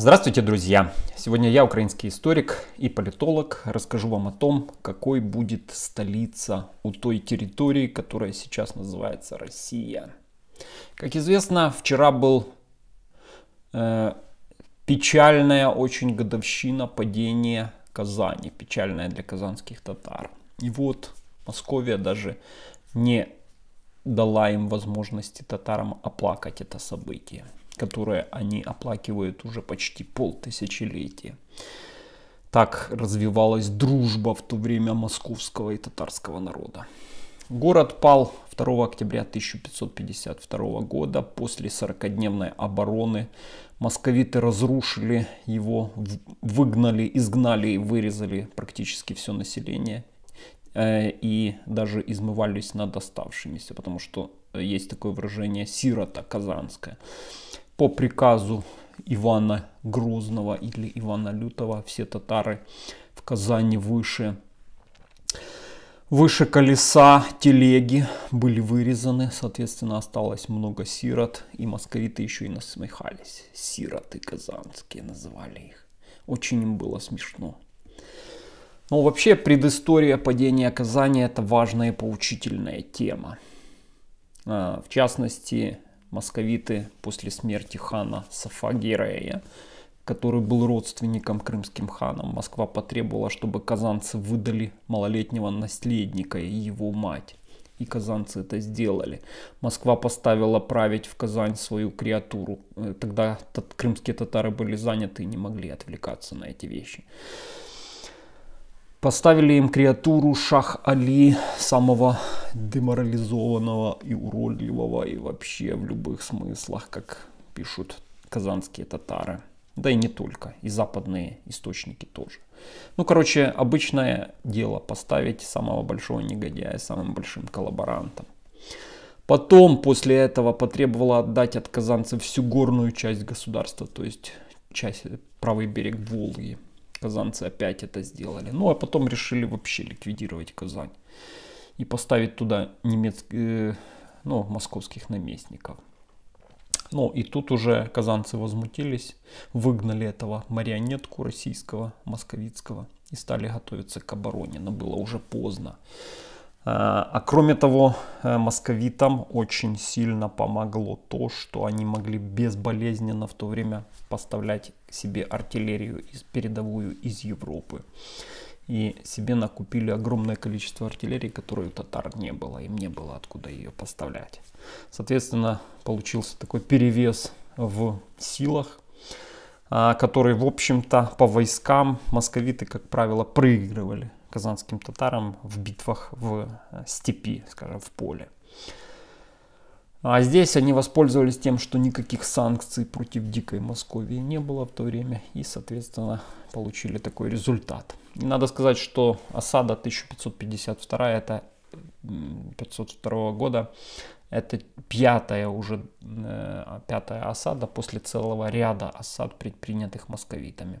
Здравствуйте, друзья! Сегодня я, украинский историк и политолог, расскажу вам о том, какой будет столица у той территории, которая сейчас называется Россия. Как известно, вчера был э, печальная очень годовщина падения Казани, печальная для казанских татар. И вот Московия даже не дала им возможности татарам оплакать это событие которое они оплакивают уже почти полтысячелетия. Так развивалась дружба в то время московского и татарского народа. Город пал 2 октября 1552 года. После 40-дневной обороны московиты разрушили его, выгнали, изгнали и вырезали практически все население. Э, и даже измывались над оставшимися, потому что э, есть такое выражение «сирота казанская» по приказу Ивана Грозного или Ивана Лютого все татары в Казани выше, выше колеса телеги были вырезаны. Соответственно, осталось много сирот. И москвиты еще и насмехались. Сироты казанские называли их. Очень им было смешно. Но вообще предыстория падения Казани это важная и поучительная тема. А, в частности, московиты после смерти хана Сафагирея, который был родственником крымским ханам. Москва потребовала, чтобы казанцы выдали малолетнего наследника и его мать. И казанцы это сделали. Москва поставила править в Казань свою креатуру. Э, тогда крымские татары были заняты и не могли отвлекаться на эти вещи. Поставили им креатуру Шах Али, самого деморализованного и уродливого, и вообще в любых смыслах, как пишут казанские татары. Да и не только, и западные источники тоже. Ну, короче, обычное дело поставить самого большого негодяя самым большим коллаборантом. Потом, после этого, потребовала отдать от казанцев всю горную часть государства, то есть часть правый берег Волги. Казанцы опять это сделали. Ну а потом решили вообще ликвидировать Казань и поставить туда немецких, э, ну, московских наместников. Ну и тут уже казанцы возмутились, выгнали этого марионетку российского, московицкого и стали готовиться к обороне, но было уже поздно. А, а кроме того, э, московитам очень сильно помогло то, что они могли безболезненно в то время поставлять себе артиллерию из передовую из Европы. И себе накупили огромное количество артиллерии, которой у татар не было, им не было откуда ее поставлять. Соответственно, получился такой перевес в силах, а, который, в общем-то, по войскам московиты, как правило, проигрывали казанским татарам в битвах в э, степи, скажем, в поле. А здесь они воспользовались тем, что никаких санкций против Дикой Московии не было в то время и, соответственно, получили такой результат. И надо сказать, что осада 1552 это 502 года это пятая уже э, пятая осада после целого ряда осад, предпринятых московитами.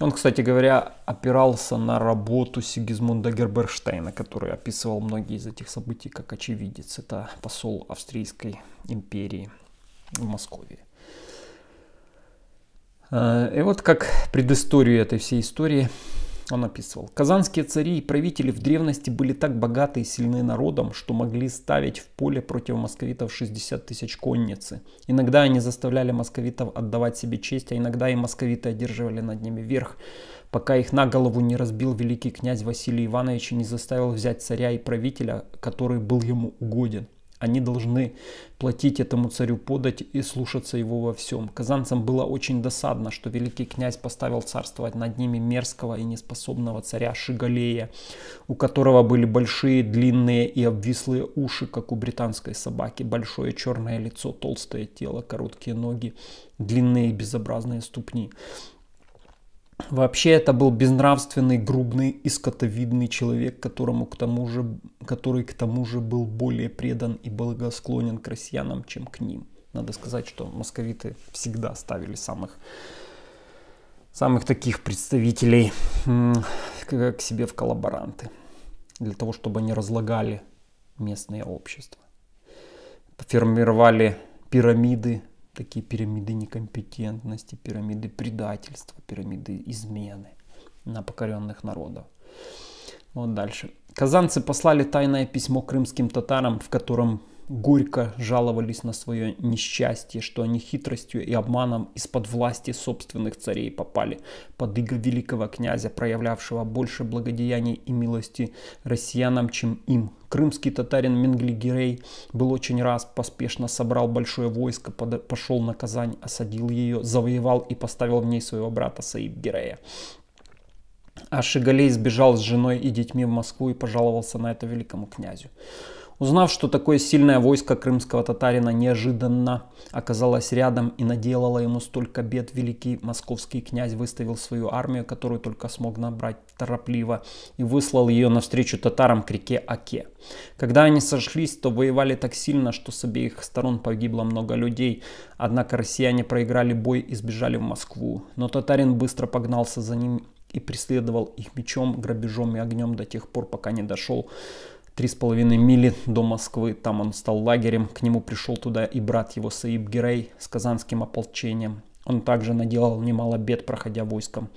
Он, кстати говоря, опирался на работу Сигизмунда Герберштейна, который описывал многие из этих событий как очевидец. Это посол Австрийской империи в Москве. Э, и вот как предысторию этой всей истории он описывал. Казанские цари и правители в древности были так богаты и сильны народом, что могли ставить в поле против московитов 60 тысяч конницы. Иногда они заставляли московитов отдавать себе честь, а иногда и московиты одерживали над ними верх, пока их на голову не разбил великий князь Василий Иванович и не заставил взять царя и правителя, который был ему угоден. Они должны платить этому царю подать и слушаться его во всем. Казанцам было очень досадно, что великий князь поставил царствовать над ними мерзкого и неспособного царя Шигалея, у которого были большие, длинные и обвислые уши, как у британской собаки, большое черное лицо, толстое тело, короткие ноги, длинные безобразные ступни. Вообще это был безнравственный, грубный и скотовидный человек, которому к тому же, который к тому же был более предан и благосклонен к россиянам, чем к ним. Надо сказать, что московиты всегда ставили самых, самых таких представителей к себе в коллаборанты, для того, чтобы они разлагали местное общество. Формировали пирамиды такие пирамиды некомпетентности, пирамиды предательства, пирамиды измены на покоренных народов. Вот дальше. Казанцы послали тайное письмо крымским татарам, в котором горько жаловались на свое несчастье, что они хитростью и обманом из-под власти собственных царей попали под иго великого князя, проявлявшего больше благодеяний и милости россиянам, чем им. Крымский татарин Менглигерей был очень раз, поспешно собрал большое войско, под... пошел на Казань, осадил ее, завоевал и поставил в ней своего брата Саид А Шигалей сбежал с женой и детьми в Москву и пожаловался на это великому князю. Узнав, что такое сильное войско крымского татарина неожиданно оказалось рядом и наделало ему столько бед, великий московский князь выставил свою армию, которую только смог набрать торопливо, и выслал ее навстречу татарам к реке Аке. Когда они сошлись, то воевали так сильно, что с обеих сторон погибло много людей, однако россияне проиграли бой и сбежали в Москву. Но татарин быстро погнался за ним и преследовал их мечом, грабежом и огнем до тех пор, пока не дошел 3,5 мили до Москвы. Там он стал лагерем. К нему пришел туда и брат его Саиб Герей с казанским ополчением. Он также наделал немало бед, проходя войском,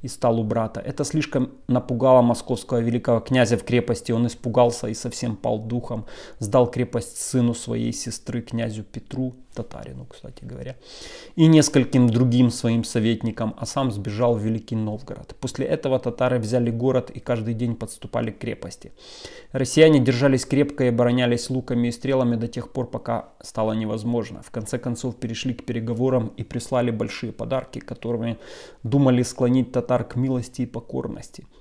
и стал у брата. Это слишком напугало московского великого князя в крепости. Он испугался и совсем пал духом. Сдал крепость сыну своей сестры, князю Петру, татарину, кстати говоря, и нескольким другим своим советникам, а сам сбежал в Великий Новгород. После этого татары взяли город и каждый день подступали к крепости. Россияне держались крепко и оборонялись луками и стрелами до тех пор, пока стало невозможно. В конце концов перешли к переговорам и прислали большие подарки, которыми думали склонить татар к милости и покорности –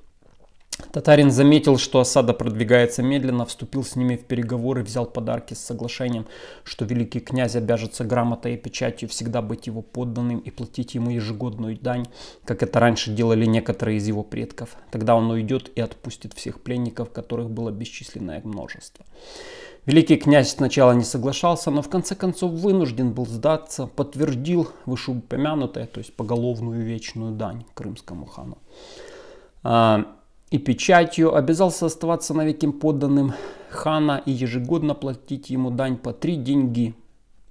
Татарин заметил, что осада продвигается медленно, вступил с ними в переговоры, взял подарки с соглашением, что великий князь обяжется грамотой и печатью всегда быть его подданным и платить ему ежегодную дань, как это раньше делали некоторые из его предков. Тогда он уйдет и отпустит всех пленников, которых было бесчисленное множество. Великий князь сначала не соглашался, но в конце концов вынужден был сдаться, подтвердил вышеупомянутое, то есть поголовную вечную дань крымскому хану. А, и печатью, обязался оставаться навеким подданным хана и ежегодно платить ему дань по три деньги,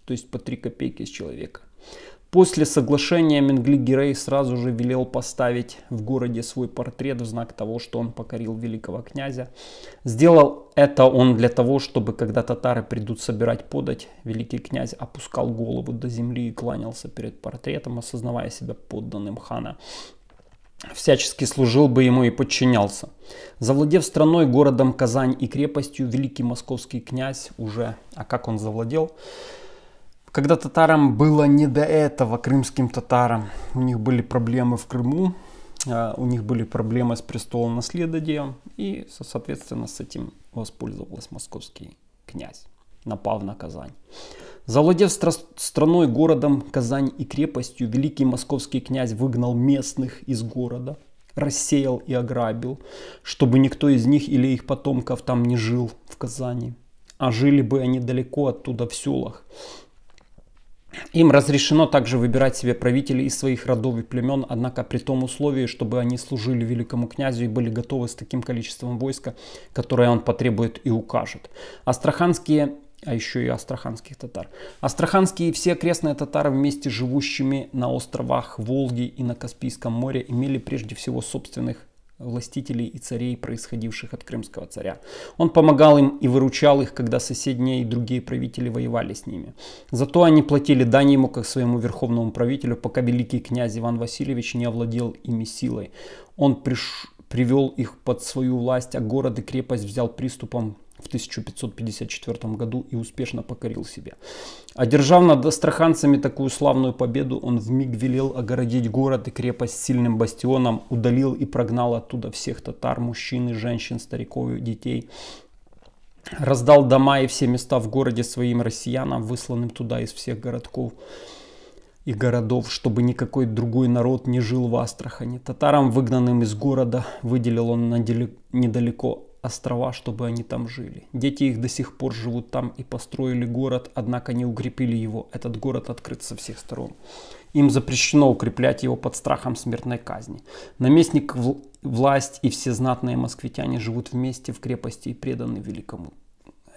то есть по три копейки с человека. После соглашения Менгли Гирей сразу же велел поставить в городе свой портрет в знак того, что он покорил великого князя. Сделал это он для того, чтобы когда татары придут собирать подать, великий князь опускал голову до земли и кланялся перед портретом, осознавая себя подданным хана всячески служил бы ему и подчинялся. Завладев страной, городом Казань и крепостью, великий московский князь уже, а как он завладел, когда татарам было не до этого, крымским татарам, у них были проблемы в Крыму, а, у них были проблемы с престолом наследодием, и, соответственно, с этим воспользовался московский князь, напав на Казань. Завладев стра страной, городом Казань и крепостью, великий московский князь выгнал местных из города, рассеял и ограбил, чтобы никто из них или их потомков там не жил в Казани. А жили бы они далеко оттуда в селах. Им разрешено также выбирать себе правителей из своих родов и племен, однако при том условии, чтобы они служили великому князю и были готовы с таким количеством войска, которое он потребует и укажет. Астраханские а еще и астраханских татар. Астраханские и все крестные татары вместе живущими на островах Волги и на Каспийском море имели прежде всего собственных властителей и царей, происходивших от крымского царя. Он помогал им и выручал их, когда соседние и другие правители воевали с ними. Зато они платили дань ему, как своему верховному правителю, пока великий князь Иван Васильевич не овладел ими силой. Он приш... привел их под свою власть, а город и крепость взял приступом в 1554 году и успешно покорил себя, Одержав над астраханцами такую славную победу, он вмиг велел огородить город и крепость сильным бастионом, удалил и прогнал оттуда всех татар, мужчин и женщин, стариков и детей, раздал дома и все места в городе своим россиянам, высланным туда из всех городков и городов, чтобы никакой другой народ не жил в Астрахани. Татарам, выгнанным из города, выделил он недалеко острова, чтобы они там жили. Дети их до сих пор живут там и построили город, однако не укрепили его. Этот город открыт со всех сторон. Им запрещено укреплять его под страхом смертной казни. Наместник, власть и все знатные москвитяне живут вместе в крепости и преданы великому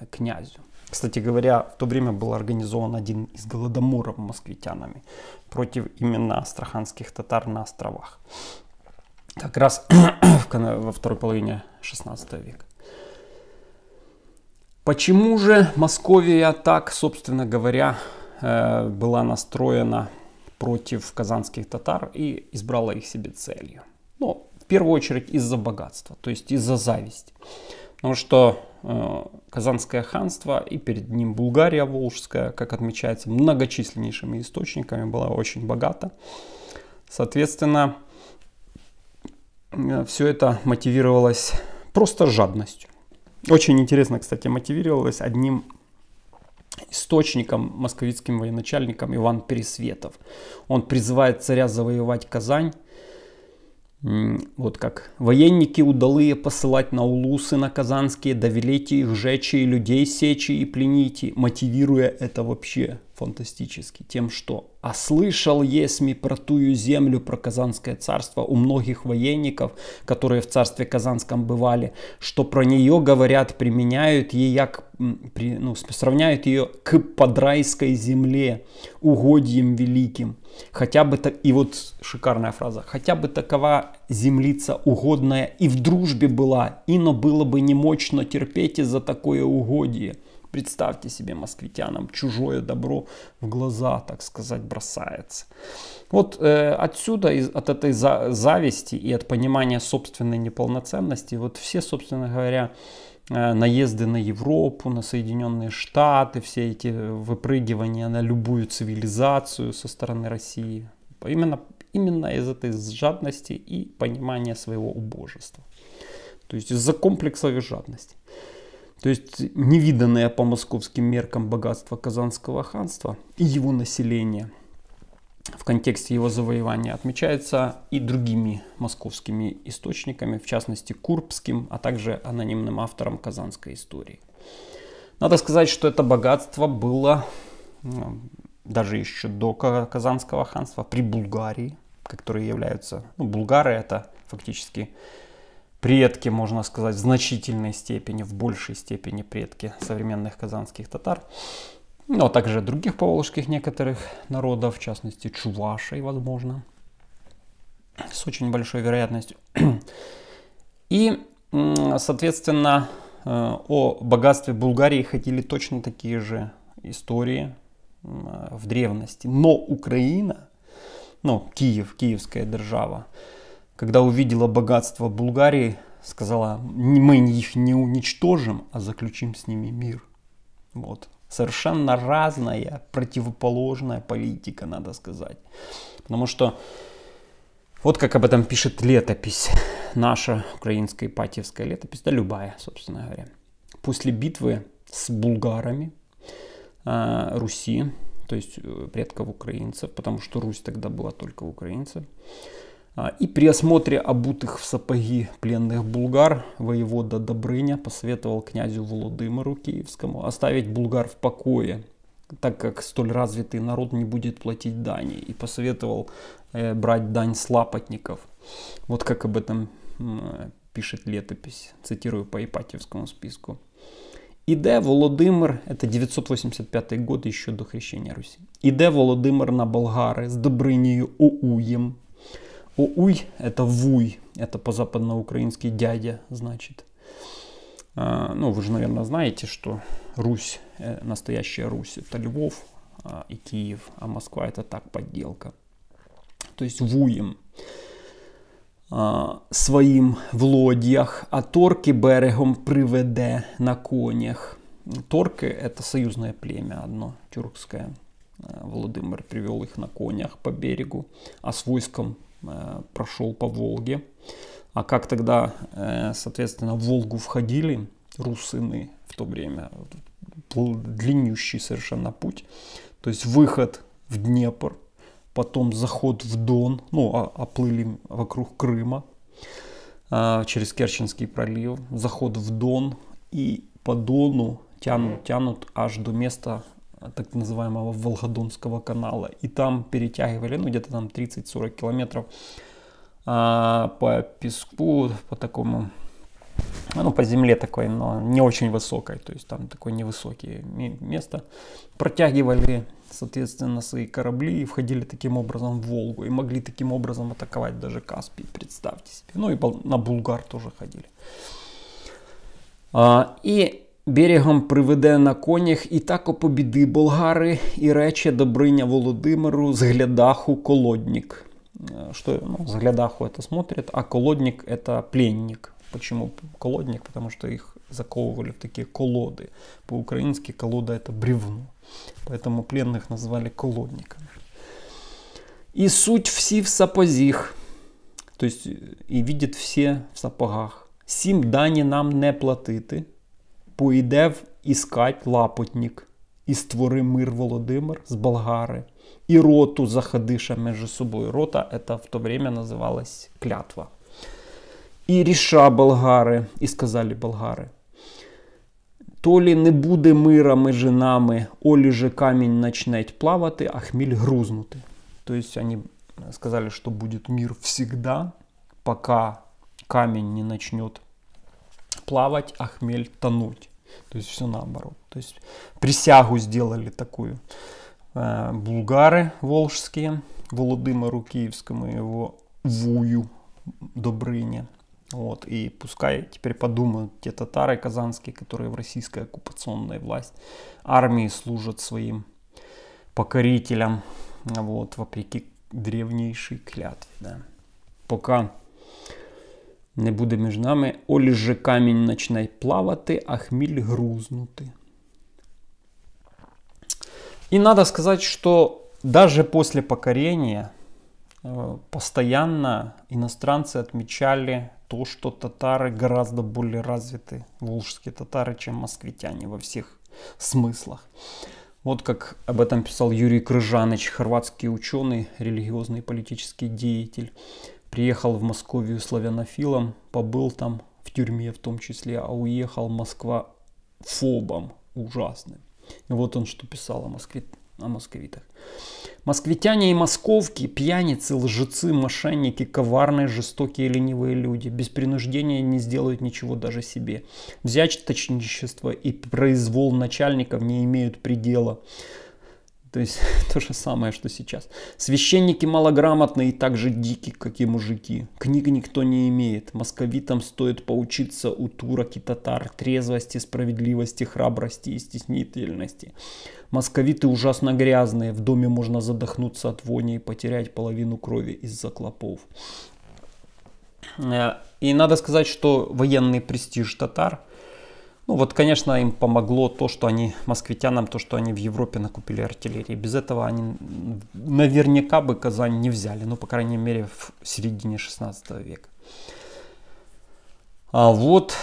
э, князю. Кстати говоря, в то время был организован один из голодоморов москвитянами против именно астраханских татар на островах. Как раз во второй половине XVI века. Почему же Московия так, собственно говоря, э, была настроена против казанских татар и избрала их себе целью? Ну, в первую очередь из-за богатства, то есть из-за зависти. Потому что э, Казанское ханство и перед ним Булгария Волжская, как отмечается, многочисленнейшими источниками была очень богата. Соответственно, э, все это мотивировалось просто жадностью. Очень интересно, кстати, мотивировалось одним источником, московицким военачальником Иван Пересветов. Он призывает царя завоевать Казань, вот как. «Военники удалые посылать на улусы на казанские, довелите их жечь и людей сечи и плените», мотивируя это вообще фантастически тем, что «А слышал есми про тую землю, про Казанское царство у многих военников, которые в царстве Казанском бывали, что про нее говорят, применяют ее, как ну, сравняют ее к подрайской земле, угодьем великим». Хотя бы так, и вот шикарная фраза, хотя бы такова землица угодная и в дружбе была, ино было бы немочно терпеть из-за такое угодие. Представьте себе москвитянам, чужое добро в глаза, так сказать, бросается. Вот э, отсюда, из, от этой за, зависти и от понимания собственной неполноценности, вот все, собственно говоря, э, наезды на Европу, на Соединенные Штаты, все эти выпрыгивания на любую цивилизацию со стороны России. Именно, именно из этой жадности и понимания своего убожества. То есть из-за комплекса жадности. То есть невиданное по московским меркам богатство Казанского ханства и его население в контексте его завоевания отмечается и другими московскими источниками, в частности Курбским, а также анонимным автором казанской истории. Надо сказать, что это богатство было ну, даже еще до Казанского ханства при Булгарии, которые являются... Ну, булгары это фактически предки, можно сказать, в значительной степени, в большей степени предки современных казанских татар, но ну, а также других поволжских некоторых народов, в частности чувашей, возможно, с очень большой вероятностью. И, соответственно, э, о богатстве Булгарии ходили точно такие же истории э, в древности. Но Украина, ну, Киев, киевская держава, когда увидела богатство Булгарии, сказала, мы их не уничтожим, а заключим с ними мир. Вот. Совершенно разная, противоположная политика, надо сказать. Потому что вот как об этом пишет летопись, наша украинская ипатьевская летопись, да любая, собственно говоря. После битвы с булгарами э, Руси, то есть э, предков украинцев, потому что Русь тогда была только украинцев, а, и при осмотре обутых в сапоги пленных булгар воевода Добрыня посоветовал князю Володимиру Киевскому оставить булгар в покое, так как столь развитый народ не будет платить дани, и посоветовал э, брать дань слапотников. Вот как об этом э, пишет летопись, цитирую по Ипатьевскому списку. Иде Володимир, это 985 год еще до хрещения Руси. Иде Володимир на Болгари з Добринію Оуєм, Оуй – это вуй, это по-западноукраински дядя, значит. А, ну, вы же, наверное, знаете, что Русь, э, настоящая Русь – это Львов а, и Киев, а Москва – это так, подделка. То есть вуем а, своим в лодьях, а торки берегом приведе на конях. Торки – это союзное племя одно, тюркское. Э, Владимир привел их на конях по берегу, а с войском Э, прошел по Волге. А как тогда, э, соответственно, в Волгу входили русыны в то время, длиннющий совершенно путь, то есть выход в Днепр, потом заход в Дон, ну, а, оплыли вокруг Крыма, э, через Керченский пролив, заход в Дон и по Дону тянут, тянут аж до места так называемого Волгодонского канала. И там перетягивали, ну где-то там 30-40 километров а, по песку, по такому, ну по земле такой, но не очень высокой, то есть там такое невысокие место. Протягивали, соответственно, свои корабли и входили таким образом в Волгу. И могли таким образом атаковать даже Каспий, представьте себе. Ну и на Булгар тоже ходили. А, и Берегом приведе на конях і так, опобіди болгари, і рече Добриня Володимиру з глядаху колодник. Е, что, ну, с глядаху это смотрят, а колодник это пленник. Почему колодник? Потому что их заковывали в такие колоды. По-украински колода это бревно. Поэтому пленных назвали колодниками. И суть всі в сапозих. То есть и видят все в сапогах. Сім дані нам не платити поїдев іскать лапотнік, і створи мир Володимир з Болгари, і роту заходиша між собою. Рота это в то время називалась клятва. І ріша Болгари, і сказали Болгари. Толі не буде мира між нами, олі же камінь начнеть плавати, а хміль грузнути. Тобто вони сказали, що буде мир завжди, поки камінь не почне плавать, а хмель тонуть. То есть все наоборот. То есть присягу сделали такую э, булгары волжские, Володимиру Киевскому его вую Добрыне. Вот, и пускай теперь подумают те татары казанские, которые в российской оккупационной власть армии служат своим покорителям, вот, вопреки древнейшей клятве, да. Пока не буде між нами оль же камінь начинай плавати, а хміль грузнути. И надо сказать, что даже после покорения э, постоянно иностранцы отмечали то, что татары гораздо более развиты, волжские татары, чем москвитяне во всех смыслах. Вот как об этом писал Юрий Крыжаныч, хорватский ученый, религиозный политический деятель. Приехал в Московию славянофилом, побыл там, в тюрьме в том числе, а уехал Москва фобом ужасным. И вот он что писал о, Москве, о московитах. Москвитяне и московки, пьяницы, лжецы, мошенники, коварные, жестокие, ленивые люди. Без принуждения не сделают ничего даже себе. Взять точничество и произвол начальников не имеют предела. То есть то же самое, что сейчас. Священники малограмотные и так же дики, как и мужики. Книг никто не имеет. Московитам стоит поучиться у турок и татар. Трезвости, справедливости, храбрости и стеснительности. Московиты ужасно грязные. В доме можно задохнуться от вони и потерять половину крови из-за клопов. Э, и надо сказать, что военный престиж татар – ну вот, конечно, им помогло то, что они, москвитянам, то, что они в Европе накупили артиллерии. Без этого они наверняка бы Казань не взяли, ну, по крайней мере, в середине 16 века. А вот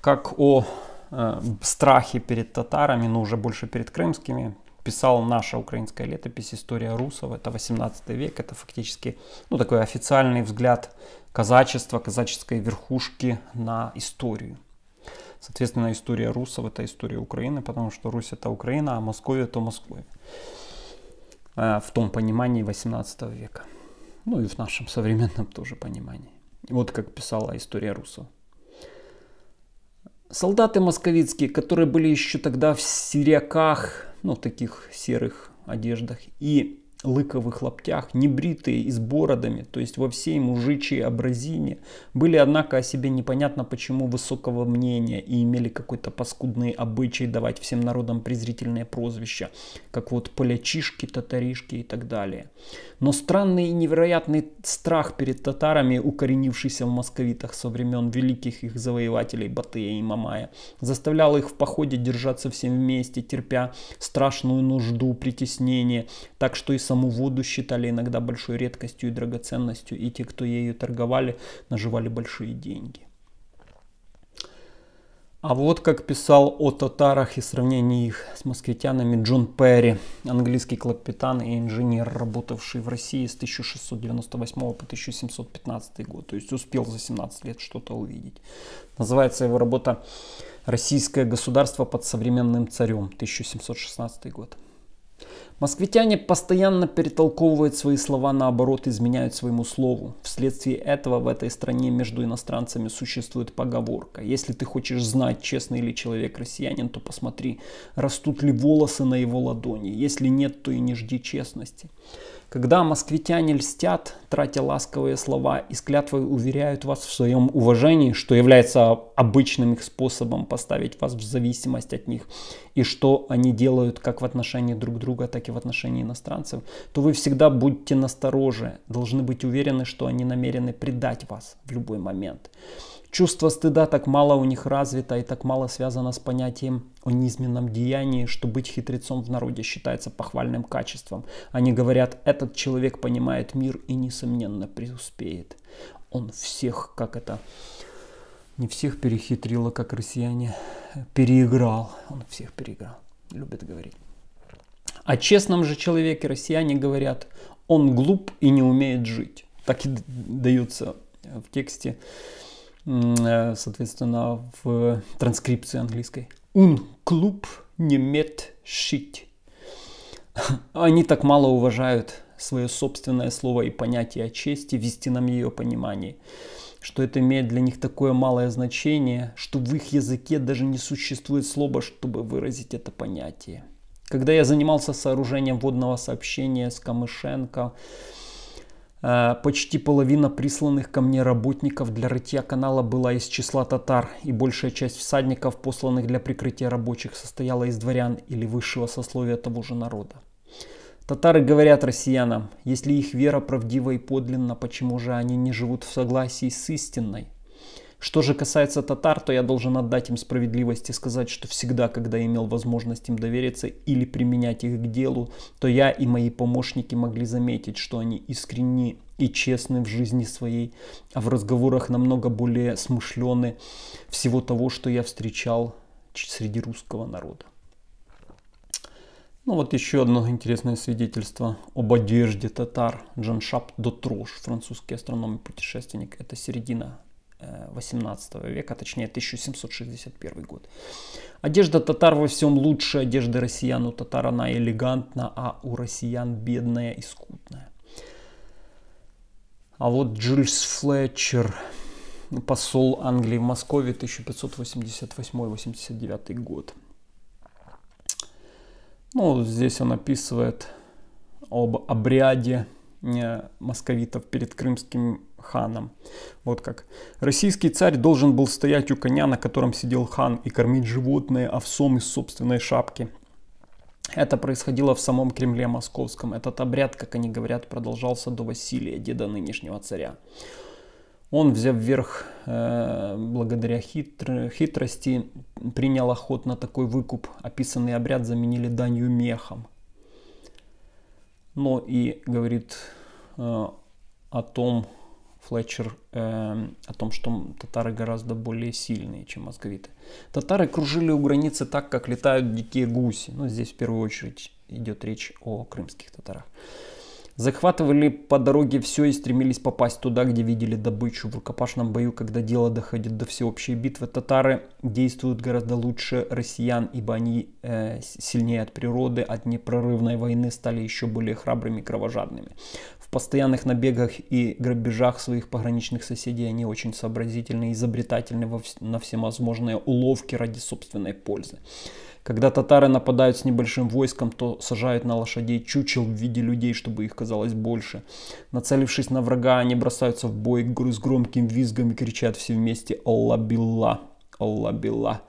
как о э, страхе перед татарами, но ну, уже больше перед крымскими, писал наша украинская летопись «История русов». Это 18 век, это фактически ну, такой официальный взгляд казачества, казаческой верхушки на историю. Соответственно, история русов – это история Украины, потому что Русь – это Украина, а Московия – это Москва. А, в том понимании 18 века. Ну и в нашем современном тоже понимании. Вот как писала история русов. Солдаты московицкие, которые были еще тогда в сиряках, ну таких серых одеждах, и лыковых лаптях, небритые и с бородами, то есть во всей мужичьей образине, были, однако, о себе непонятно почему высокого мнения и имели какой-то паскудный обычай давать всем народам презрительные прозвища, как вот полячишки, татаришки и так далее. Но странный и невероятный страх перед татарами, укоренившийся в московитах со времен великих их завоевателей Батыя и Мамая, заставлял их в походе держаться всем вместе, терпя страшную нужду, притеснение, так что и саму воду считали иногда большой редкостью и драгоценностью, и те, кто ею торговали, наживали большие деньги. А вот как писал о татарах и сравнении их с москвитянами Джон Перри, английский капитан и инженер, работавший в России с 1698 по 1715 год, то есть успел за 17 лет что-то увидеть. Называется его работа «Российское государство под современным царем» 1716 год. Москвитяне постоянно перетолковывают свои слова наоборот, изменяют своему слову. Вследствие этого в этой стране между иностранцами существует поговорка. Если ты хочешь знать, честный ли человек россиянин, то посмотри, растут ли волосы на его ладони. Если нет, то и не жди честности. Когда москвитяне льстят, тратя ласковые слова и склятвой уверяют вас в своем уважении, что является обычным их способом поставить вас в зависимость от них, и что они делают как в отношении друг друга, так и и в отношении иностранцев, то вы всегда будьте настороже, должны быть уверены, что они намерены предать вас в любой момент. Чувство стыда так мало у них развито и так мало связано с понятием о низменном деянии, что быть хитрецом в народе считается похвальным качеством. Они говорят, этот человек понимает мир и, несомненно, преуспеет. Он всех, как это, не всех перехитрил, а как россияне, переиграл. Он всех переиграл, любит говорить. О честном же человеке россияне говорят, он глуп и не умеет жить. Так и дается э, в тексте, э, соответственно, в транскрипции английской. Он клуб не мед шить. Они так мало уважают свое собственное слово и понятие о чести в истинном ее понимании, что это имеет для них такое малое значение, что в их языке даже не существует слова, чтобы выразить это понятие. Когда я занимался сооружением водного сообщения с Камышенко, э, Почти половина присланных ко мне работников для рытья канала была из числа татар, и большая часть всадников, посланных для прикрытия рабочих, состояла из дворян или высшего сословия того же народа. Татары говорят россиянам, если их вера правдива и подлинна, почему же они не живут в согласии с истинной? Что же касается татар, то я должен отдать им справедливость и сказать, что всегда, когда имел возможность им довериться или применять их к делу, то я и мои помощники могли заметить, что они искренни и честны в жизни своей, а в разговорах намного более смышлены всего того, что я встречал среди русского народа. Ну вот еще одно интересное свидетельство об одежде татар. Джаншап Дотрош, французский астроном и путешественник. Это середина XVIII э, века, точнее 1761 год. Одежда татар во всем лучше одежды россиян. У татар она элегантна, а у россиян бедная и скудная. А вот Джульс Флетчер, посол Англии в Москве 1588-89 год. Ну, здесь он описывает об обряде Э, московитов перед крымским ханом. Вот как. Российский царь должен был стоять у коня, на котором сидел хан, и кормить животное овсом из собственной шапки. Это происходило в самом Кремле московском. Этот обряд, как они говорят, продолжался до Василия, деда нынешнего царя. Он, взяв верх э, благодаря хитр, хитрости, принял охот на такой выкуп. Описанный обряд заменили данью мехом но и говорит э, о том, Флетчер э, о том, что татары гораздо более сильные, чем московиты. Татары кружили у границы так, как летают дикие гуси. Ну, здесь в первую очередь идет речь о крымских татарах. Захватывали по дороге все и стремились попасть туда, где видели добычу. В рукопашном бою, когда дело доходит до всеобщей битвы, татары действуют гораздо лучше россиян, ибо они э, сильнее от природы, от непрорывной войны стали еще более храбрыми и кровожадными. В постоянных набегах и грабежах своих пограничных соседей они очень сообразительны и изобретательны во, на всевозможные уловки ради собственной пользы. Когда татары нападают с небольшим войском, то сажают на лошадей чучел в виде людей, чтобы их казалось больше. Нацелившись на врага, они бросаются в бой с громким визгом и кричат все вместе «Алла-билла! Алла-билла!».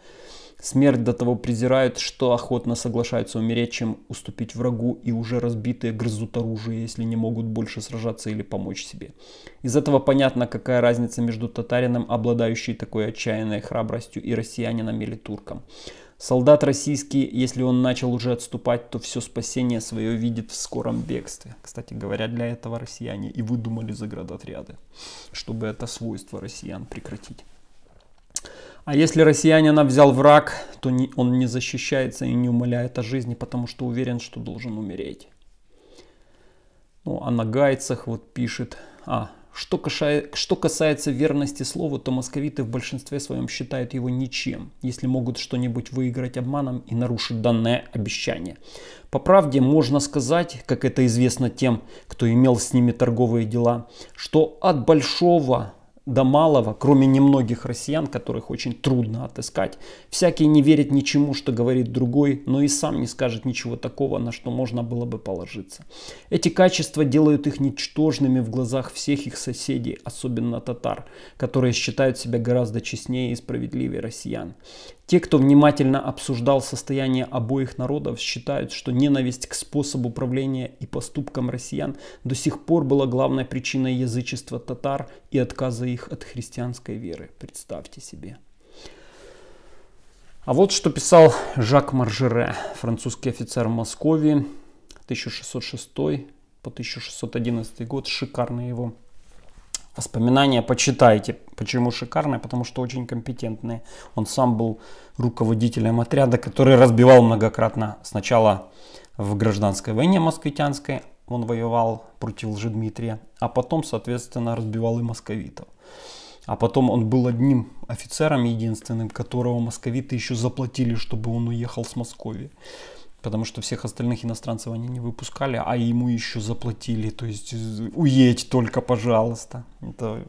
Смерть до того презирают, что охотно соглашаются умереть, чем уступить врагу, и уже разбитые грызут оружие, если не могут больше сражаться или помочь себе. Из этого понятно, какая разница между татарином, обладающей такой отчаянной храбростью, и россиянином или турком. Солдат российский, если он начал уже отступать, то все спасение свое видит в скором бегстве. Кстати говоря, для этого россияне и выдумали заградотряды, чтобы это свойство россиян прекратить. А если россиянина взял враг, то не, он не защищается и не умоляет о жизни, потому что уверен, что должен умереть. Ну, а на гайцах вот пишет, а, что, касается, что касается верности слову, то московиты в большинстве своем считают его ничем, если могут что-нибудь выиграть обманом и нарушить данное обещание. По правде можно сказать, как это известно тем, кто имел с ними торговые дела, что от большого до малого, кроме немногих россиян, которых очень трудно отыскать. Всякий не верит ничему, что говорит другой, но и сам не скажет ничего такого, на что можно было бы положиться. Эти качества делают их ничтожными в глазах всех их соседей, особенно татар, которые считают себя гораздо честнее и справедливее россиян. Те, кто внимательно обсуждал состояние обоих народов, считают, что ненависть к способу правления и поступкам россиян до сих пор была главной причиной язычества татар и отказа их от христианской веры. Представьте себе. А вот что писал Жак Маржере, французский офицер в Москве, 1606 по 1611 год, шикарный его Воспоминания почитайте. Почему шикарные? Потому что очень компетентные. Он сам был руководителем отряда, который разбивал многократно. Сначала в гражданской войне москвитянской он воевал против Лжедмитрия, а потом, соответственно, разбивал и московитов. А потом он был одним офицером единственным, которого московиты еще заплатили, чтобы он уехал с Москвы. Потому что всех остальных иностранцев они не выпускали, а ему еще заплатили. То есть уедь только, пожалуйста. Это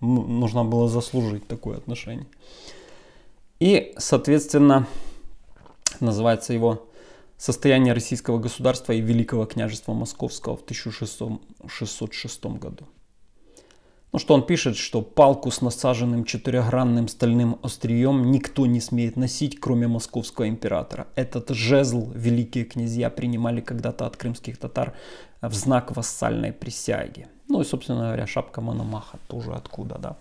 ну, нужно было заслужить такое отношение. И, соответственно, называется его «Состояние российского государства и Великого княжества Московского» в 1606 году. Ну что он пишет, что палку с насаженным четырехгранным стальным острием никто не смеет носить, кроме московского императора. Этот жезл великие князья принимали когда-то от крымских татар в знак вассальной присяги. Ну и, собственно говоря, шапка Мономаха тоже откуда, да.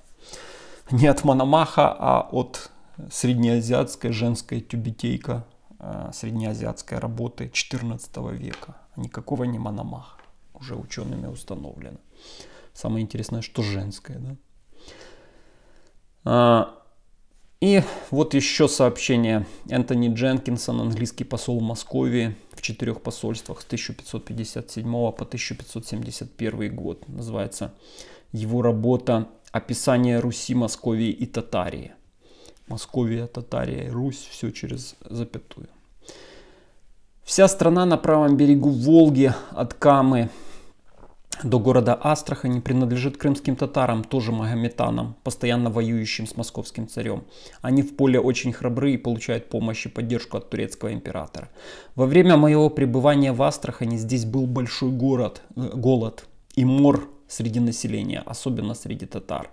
Не от Мономаха, а от среднеазиатской женской тюбетейка э, среднеазиатской работы 14 века. Никакого не Мономаха, уже учеными установлено. Самое интересное, что женское. Да? А, и вот еще сообщение. Энтони Дженкинсон, английский посол в Москве в четырех посольствах с 1557 по 1571 год. Называется его работа «Описание Руси, Московии и Татарии». Московия, Татария и Русь, все через запятую. Вся страна на правом берегу Волги от Камы до города Астрахани принадлежит крымским татарам, тоже магометанам, постоянно воюющим с московским царем. Они в поле очень храбры и получают помощь и поддержку от турецкого императора. Во время моего пребывания в Астрахани здесь был большой город, э, голод и мор среди населения, особенно среди татар,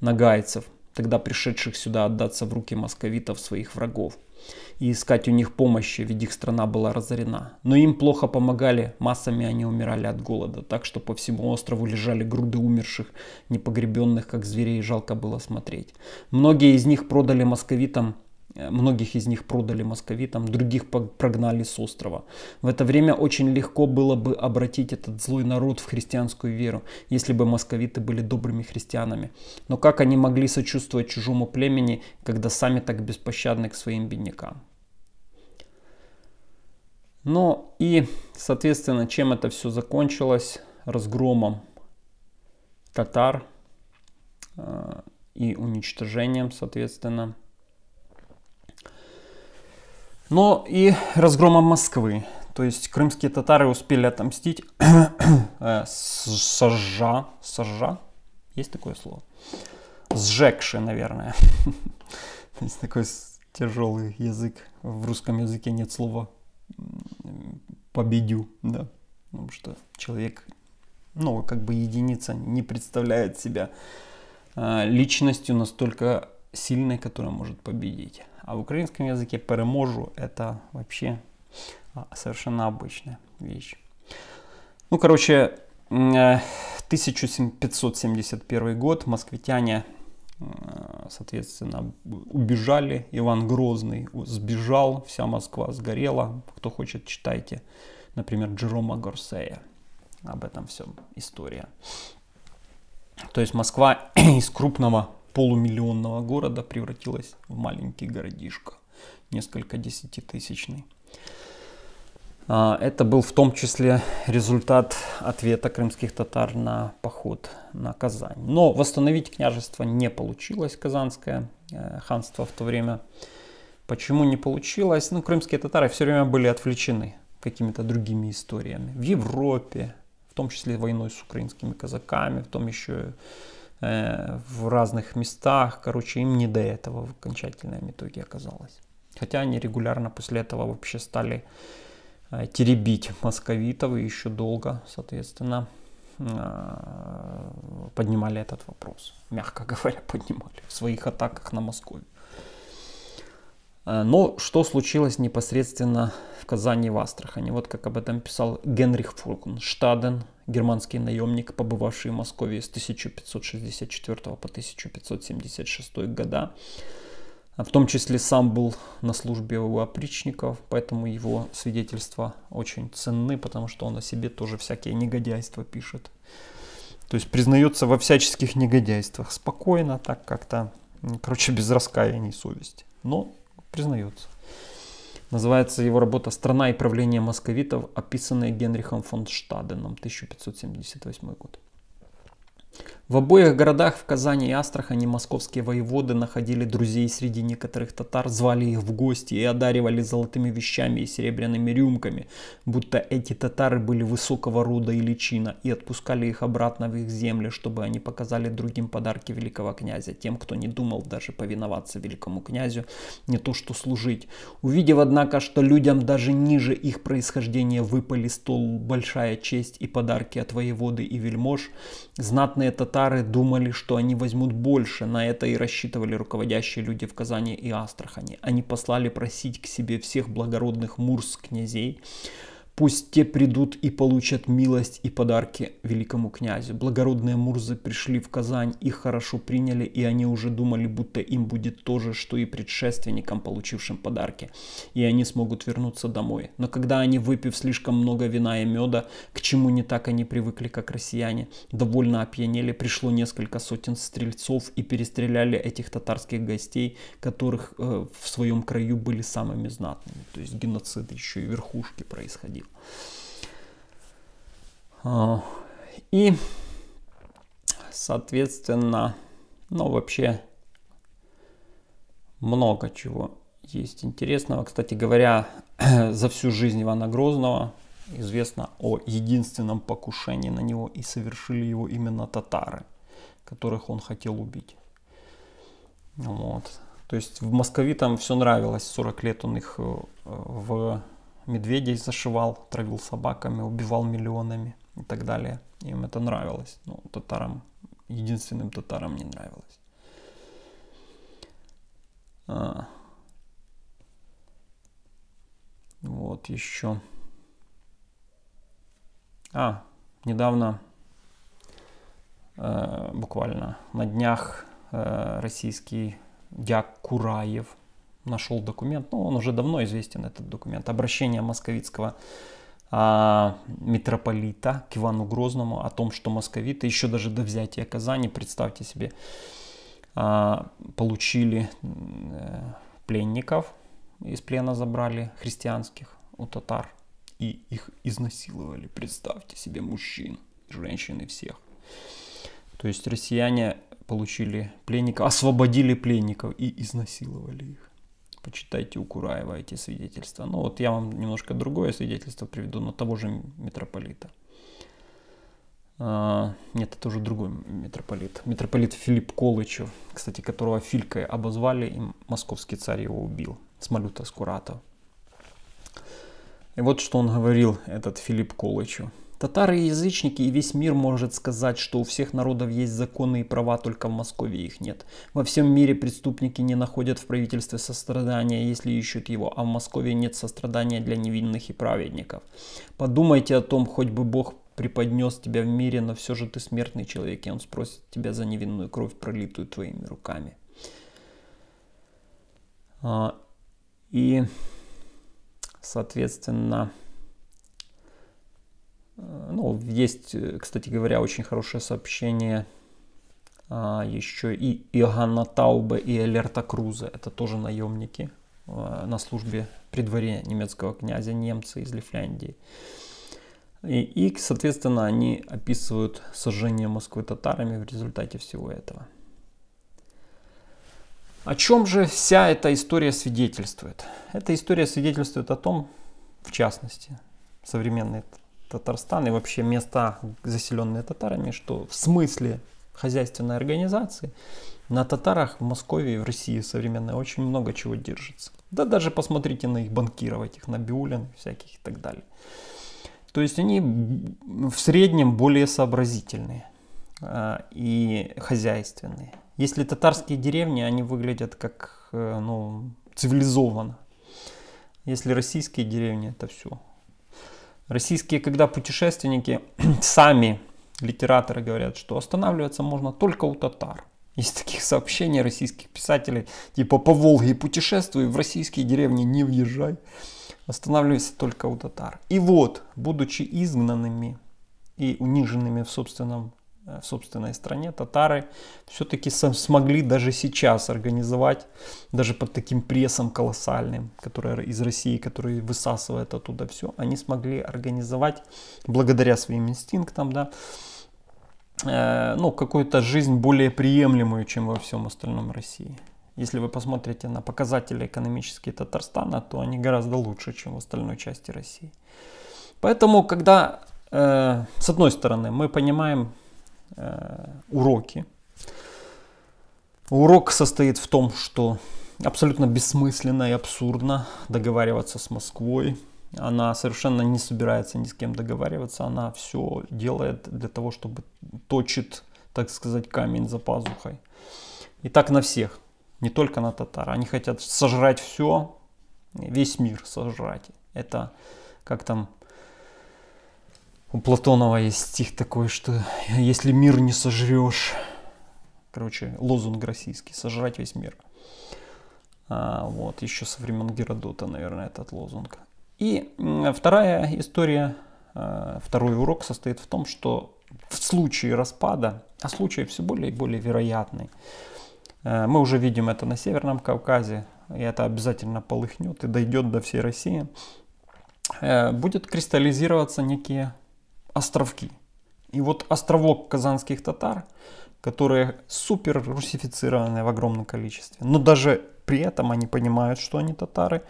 нагайцев, тогда пришедших сюда отдаться в руки московитов своих врагов и искать у них помощи, ведь их страна была разорена. Но им плохо помогали, массами они умирали от голода, так что по всему острову лежали груды умерших, непогребенных, как зверей, жалко было смотреть. Многие из них продали московитам Э, многих из них продали московитам, других прогнали с острова. В это время очень легко было бы обратить этот злой народ в христианскую веру, если бы московиты были добрыми христианами. Но как они могли сочувствовать чужому племени, когда сами так беспощадны к своим беднякам? Но ну и, соответственно, чем это все закончилось? Разгромом татар э, и уничтожением, соответственно, но и разгромом Москвы. То есть крымские татары успели отомстить э, сожжа, сожжа, есть такое слово? Сжегши, наверное. есть такой тяжелый язык. В русском языке нет слова победю, да. Потому что человек, ну, как бы единица не представляет себя э, личностью настолько сильной, которая может победить а в украинском языке переможу это вообще а, совершенно обычная вещь. Ну, короче, 1571 э, год москвитяне, э, соответственно, убежали. Иван Грозный сбежал, вся Москва сгорела. Кто хочет, читайте, например, Джерома Горсея. Об этом все история. То есть Москва из крупного полумиллионного города превратилась в маленький городишко, несколько десятитысячный. А, это был в том числе результат ответа крымских татар на поход на Казань. Но восстановить княжество не получилось, Казанское э, ханство в то время. Почему не получилось? Ну, крымские татары все время были отвлечены какими-то другими историями. В Европе, в том числе войной с украинскими казаками, в том еще Э, в разных местах. Короче, им не до этого в окончательном итоге оказалось. Хотя они регулярно после этого вообще стали э, теребить московитов и еще долго, соответственно, э, поднимали этот вопрос. Мягко говоря, поднимали в своих атаках на Москву. Но что случилось непосредственно в Казани и в Астрахани? Вот как об этом писал Генрих Штаден германский наемник, побывавший в Москве с 1564 по 1576 года. В том числе сам был на службе у опричников, поэтому его свидетельства очень ценны, потому что он о себе тоже всякие негодяйства пишет. То есть признается во всяческих негодяйствах. Спокойно, так как-то, короче, без раскаяния и совести. Но признается. Называется его работа «Страна и правление московитов», описанная Генрихом фон Штаденом, 1578 год. В обоих городах, в Казани и Астрахани, московские воеводы находили друзей среди некоторых татар, звали их в гости и одаривали золотыми вещами и серебряными рюмками, будто эти татары были высокого рода и личина, и отпускали их обратно в их земли, чтобы они показали другим подарки великого князя, тем, кто не думал даже повиноваться великому князю, не то что служить. Увидев, однако, что людям даже ниже их происхождения выпали стол большая честь и подарки от воеводы и вельмож, знатные знатные татары думали, что они возьмут больше, на это и рассчитывали руководящие люди в Казани и Астрахани. Они послали просить к себе всех благородных мурс князей, Пусть те придут и получат милость и подарки великому князю. Благородные мурзы пришли в Казань, их хорошо приняли, и они уже думали, будто им будет то же, что и предшественникам, получившим подарки. И они смогут вернуться домой. Но когда они, выпив слишком много вина и меда, к чему не так они привыкли, как россияне, довольно опьянели, пришло несколько сотен стрельцов и перестреляли этих татарских гостей, которых э, в своем краю были самыми знатными. То есть геноцид еще и верхушки происходил. Россию. А, и, соответственно, ну вообще много чего есть интересного. Кстати говоря, за всю жизнь Ивана Грозного известно о единственном покушении на него и совершили его именно татары, которых он хотел убить. Вот. То есть в Москве там все нравилось, 40 лет он их э, в медведей зашивал, травил собаками, убивал миллионами и так далее. Им это нравилось. Ну, татарам, единственным татарам не нравилось. А. Вот еще. А, недавно, э, буквально на днях, э, российский Дяк Кураев – нашел документ, ну он уже давно известен, этот документ, обращение московицкого а, митрополита к Ивану Грозному о том, что московиты еще даже до взятия Казани, представьте себе, а, получили э, пленников, из плена забрали христианских у татар и их изнасиловали, представьте себе, мужчин, женщин и всех. То есть россияне получили пленников, освободили пленников и изнасиловали их почитайте у Кураева эти свидетельства. Ну вот я вам немножко другое свидетельство приведу, но того же митрополита. А, нет, это уже другой митрополит. Митрополит Филипп Колычев, кстати, которого Филькой обозвали, и московский царь его убил. Смолюта Скуратов. И вот что он говорил, этот Филипп Колычев. Татары и язычники и весь мир может сказать, что у всех народов есть законы и права, только в Москве их нет. Во всем мире преступники не находят в правительстве сострадания, если ищут его, а в Москве нет сострадания для невинных и праведников. Подумайте о том, хоть бы Бог преподнес тебя в мире, но все же ты смертный человек, и он спросит тебя за невинную кровь, пролитую твоими руками. А, и, соответственно, Э, ну, есть, э, кстати говоря, очень хорошее сообщение а, еще и Иоганна Таубе и Элерта Круза. Это тоже наемники э, на службе при дворе немецкого князя, немцы из Лифляндии. И, и, соответственно, они описывают сожжение Москвы татарами в результате всего этого. О чем же вся эта история свидетельствует? Эта история свидетельствует о том, в частности, современные Татарстан и вообще места, заселенные татарами, что в смысле хозяйственной организации на татарах в Москве и в России современной очень много чего держится. Да даже посмотрите на их банкиров, этих Набиулин, всяких и так далее. То есть они в среднем более сообразительные а, и хозяйственные. Если татарские деревни, они выглядят как э, ну, цивилизованно. Если российские деревни, это все Российские, когда путешественники, сами литераторы говорят, что останавливаться можно только у татар. Есть таких сообщений российских писателей, типа по Волге путешествуй, в российские деревни не въезжай. Останавливайся только у татар. И вот, будучи изгнанными и униженными в собственном Э, в собственной стране, татары все-таки смогли даже сейчас организовать, даже под таким прессом колоссальным, который из России, который высасывает оттуда все, они смогли организовать благодаря своим инстинктам, да, э, ну, какую-то жизнь более приемлемую, чем во всем остальном России. Если вы посмотрите на показатели экономические Татарстана, то они гораздо лучше, чем в остальной части России. Поэтому, когда, э, с одной стороны, мы понимаем Э, уроки. Урок состоит в том, что абсолютно бессмысленно и абсурдно договариваться с Москвой. Она совершенно не собирается ни с кем договариваться. Она все делает для того, чтобы точит, так сказать, камень за пазухой. И так на всех, не только на татар. Они хотят сожрать все, весь мир сожрать. Это как там у Платонова есть стих такой, что если мир не сожрешь, короче, лозунг российский, сожрать весь мир. А, вот, еще со времен Геродота, наверное, этот лозунг. И вторая история, а, второй урок состоит в том, что в случае распада, а случаи все более и более вероятны, э, мы уже видим это на Северном Кавказе, и это обязательно полыхнет и дойдет до всей России, э, будет кристаллизироваться некие островки. И вот островок казанских татар, которые супер русифицированы в огромном количестве, но даже при этом они понимают, что они татары,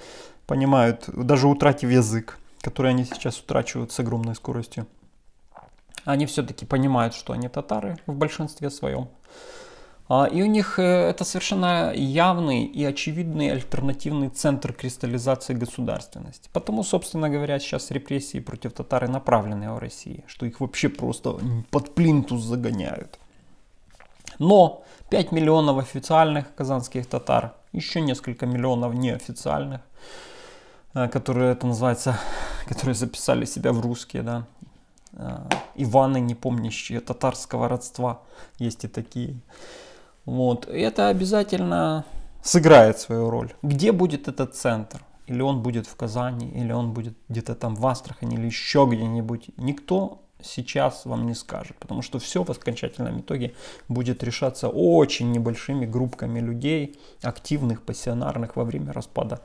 понимают, даже утратив язык, который они сейчас утрачивают с огромной скоростью, они все-таки понимают, что они татары в большинстве своем. А, и у них э, это совершенно явный и очевидный альтернативный центр кристаллизации государственности. Потому, собственно говоря, сейчас репрессии против татары направлены в России, что их вообще просто под плинтус загоняют. Но 5 миллионов официальных казанских татар, еще несколько миллионов неофициальных, э, которые это называется, которые записали себя в русские, да, э, Иваны, не помнящие татарского родства, есть и такие. Вот. И это обязательно сыграет свою роль. Где будет этот центр? Или он будет в Казани, или он будет где-то там в Астрахани, или еще где-нибудь. Никто сейчас вам не скажет, потому что все в окончательном итоге будет решаться очень небольшими группками людей, активных, пассионарных во время распада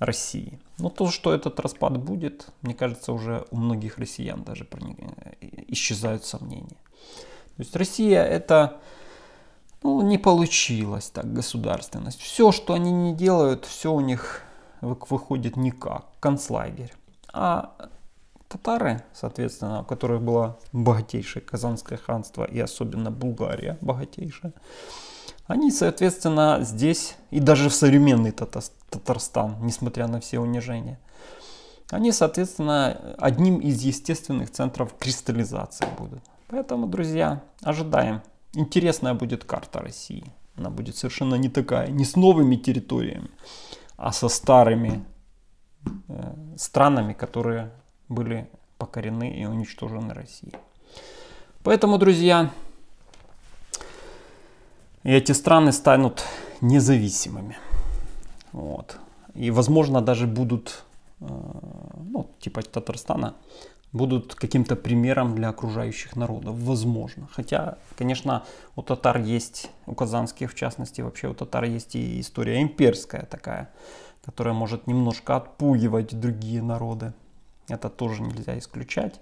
России. Но то, что этот распад будет, мне кажется, уже у многих россиян даже э, исчезают сомнения. То есть Россия это ну, не получилось так государственность. Все, что они не делают, все у них выходит никак. Концлагерь. А татары, соответственно, у которых было богатейшее Казанское ханство и особенно Булгария богатейшая, они, соответственно, здесь и даже в современный Татарстан, несмотря на все унижения, они, соответственно, одним из естественных центров кристаллизации будут. Поэтому, друзья, ожидаем интересная будет карта России. Она будет совершенно не такая, не с новыми территориями, а со старыми э, странами, которые были покорены и уничтожены Россией. Поэтому, друзья, эти страны станут независимыми. Вот. И, возможно, даже будут, э, ну, типа Татарстана, будут каким-то примером для окружающих народов, возможно. Хотя, конечно, у татар есть, у казанских в частности, вообще у татар есть и история имперская такая, которая может немножко отпугивать другие народы. Это тоже нельзя исключать.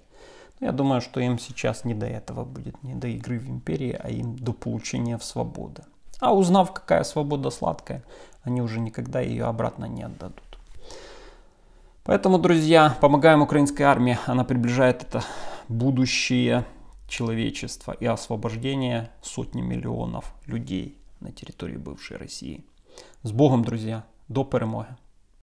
Но я думаю, что им сейчас не до этого будет, не до игры в империи, а им до получения в свободы. А узнав, какая свобода сладкая, они уже никогда ее обратно не отдадут. Поэтому, друзья, помогаем украинской армии. Она приближает это будущее человечества и освобождение сотни миллионов людей на территории бывшей России. С Богом, друзья! До перемоги!